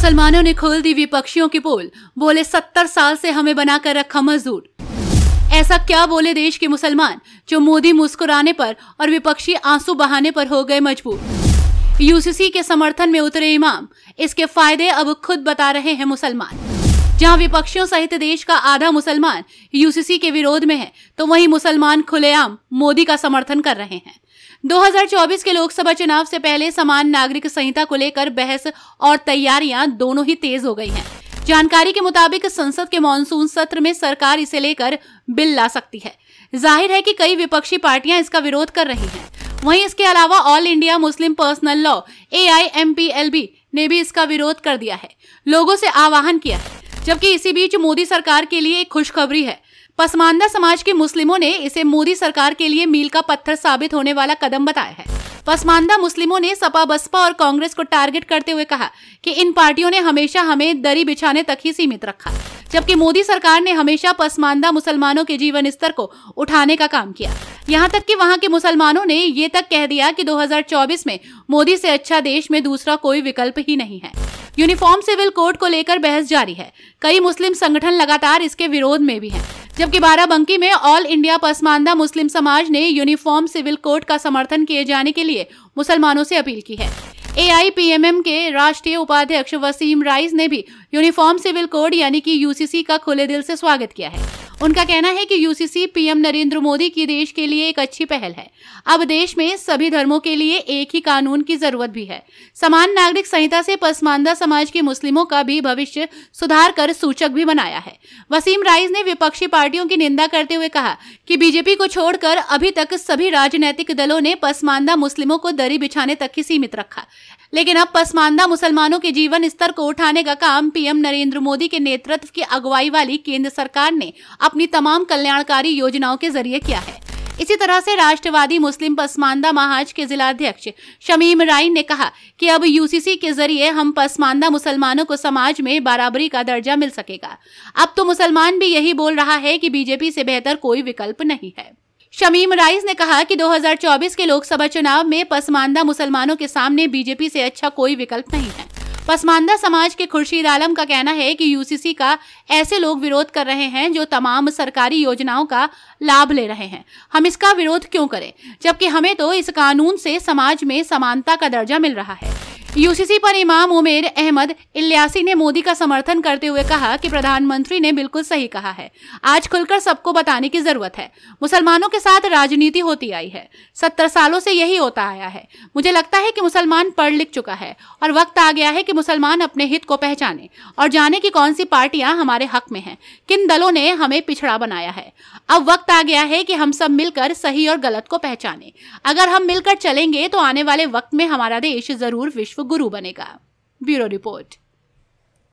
मुसलमानों ने खोल दी विपक्षियों की पोल बोले सत्तर साल से हमें बनाकर रखा मजदूर ऐसा क्या बोले देश के मुसलमान जो मोदी मुस्कुराने पर और विपक्षी आंसू बहाने पर हो गए मजबूर यूसीसी के समर्थन में उतरे इमाम इसके फायदे अब खुद बता रहे हैं मुसलमान जहां विपक्षियों सहित देश का आधा मुसलमान यूसीसी के विरोध में है तो वहीं मुसलमान खुलेआम मोदी का समर्थन कर रहे हैं 2024 के लोकसभा चुनाव से पहले समान नागरिक संहिता को लेकर बहस और तैयारियां दोनों ही तेज हो गई हैं जानकारी के मुताबिक संसद के मानसून सत्र में सरकार इसे लेकर बिल ला सकती है जाहिर है कि कई विपक्षी पार्टियां इसका विरोध कर रही हैं वहीं इसके अलावा All India Muslim Personal Law ए ने भी इसका विरोध कर दिया है लोगों से आह्वान किया है जबकि इसी बीच मोदी सरकार के लिए एक खुशखबरी है पसमानदा समाज के मुस्लिमों ने इसे मोदी सरकार के लिए मील का पत्थर साबित होने वाला कदम बताया है पसमानदा मुस्लिमों ने सपा बसपा और कांग्रेस को टारगेट करते हुए कहा कि इन पार्टियों ने हमेशा हमें दरी बिछाने तक ही सीमित रखा जबकि मोदी सरकार ने हमेशा पसमानदा मुसलमानों के जीवन स्तर को उठाने का काम किया यहाँ तक कि वहाँ के मुसलमानों ने ये तक कह दिया कि 2024 में मोदी से अच्छा देश में दूसरा कोई विकल्प ही नहीं है यूनिफॉर्म सिविल कोड को लेकर बहस जारी है कई मुस्लिम संगठन लगातार इसके विरोध में भी हैं जबकि बाराबंकी में ऑल इंडिया पसमानदा मुस्लिम समाज ने यूनिफॉर्म सिविल कोड का समर्थन किए जाने के लिए मुसलमानों से अपील की है एआईपीएमएम के राष्ट्रीय उपाध्यक्ष वसीम राइज ने भी यूनिफॉर्म सिविल कोड यानी कि यूसीसी का खुले दिल से स्वागत किया है उनका कहना है कि यूसीसी पीएम नरेंद्र मोदी की देश के लिए एक अच्छी पहल है अब देश में सभी धर्मों के लिए एक ही कानून की जरूरत भी है समान नागरिक संहिता से पसमानदा समाज के मुस्लिमों का भी भविष्य सुधार कर सूचक भी बनाया है वसीम राइज ने विपक्षी पार्टियों की निंदा करते हुए कहा कि बीजेपी को छोड़कर अभी तक सभी राजनीतिक दलों ने पसमानदा मुस्लिमों को दरी बिछाने तक ही सीमित रखा लेकिन अब पसमानदा मुसलमानों के जीवन स्तर को उठाने का काम पीएम नरेंद्र मोदी के नेतृत्व की अगुवाई वाली केंद्र सरकार ने अपनी तमाम कल्याणकारी योजनाओं के जरिए किया है इसी तरह से राष्ट्रवादी मुस्लिम पसमानदा महाज के जिलाध्यक्ष शमीम राय ने कहा कि अब यूसीसी के जरिए हम पसमानदा मुसलमानों को समाज में बराबरी का दर्जा मिल सकेगा अब तो मुसलमान भी यही बोल रहा है कि बीजेपी से बेहतर कोई विकल्प नहीं है शमीम राइज ने कहा कि 2024 के लोकसभा चुनाव में पसमानदा मुसलमानों के सामने बीजेपी से अच्छा कोई विकल्प नहीं है पसमानदा समाज के खुर्शीद आलम का कहना है कि यूसीसी का ऐसे लोग विरोध कर रहे हैं जो तमाम सरकारी योजनाओं का लाभ ले रहे हैं हम इसका विरोध क्यों करें जबकि हमें तो इस कानून से समाज में समानता का दर्जा मिल रहा है यूसीसी पर इमाम उमेर अहमद इल्यासी ने मोदी का समर्थन करते हुए कहा कि प्रधानमंत्री ने बिल्कुल सही कहा है आज खुलकर सबको बताने की जरूरत है मुसलमानों के साथ राजनीति होती आई है सत्तर सालों से यही होता आया है मुझे लगता है कि मुसलमान पढ़ लिख चुका है और वक्त आ गया है कि मुसलमान अपने हित को पहचाने और जाने की कौन सी पार्टियां हमारे हक में हैं किन दलों ने हमें पिछड़ा बनाया है अब वक्त आ गया है कि हम सब मिलकर सही और गलत को पहचाने अगर हम मिलकर चलेंगे तो आने वाले वक्त में हमारा देश जरूर विश्व विश्व गुरु बनेगा ब्यूरो रिपोर्ट